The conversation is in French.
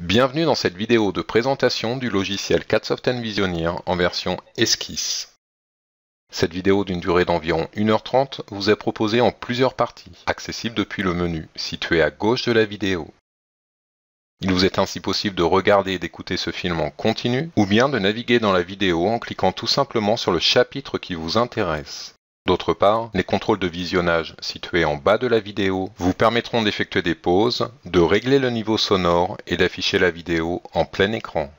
Bienvenue dans cette vidéo de présentation du logiciel Catsoft Visioneer en version esquisse. Cette vidéo d'une durée d'environ 1h30 vous est proposée en plusieurs parties, accessible depuis le menu situé à gauche de la vidéo. Il vous est ainsi possible de regarder et d'écouter ce film en continu, ou bien de naviguer dans la vidéo en cliquant tout simplement sur le chapitre qui vous intéresse. D'autre part, les contrôles de visionnage situés en bas de la vidéo vous permettront d'effectuer des pauses, de régler le niveau sonore et d'afficher la vidéo en plein écran.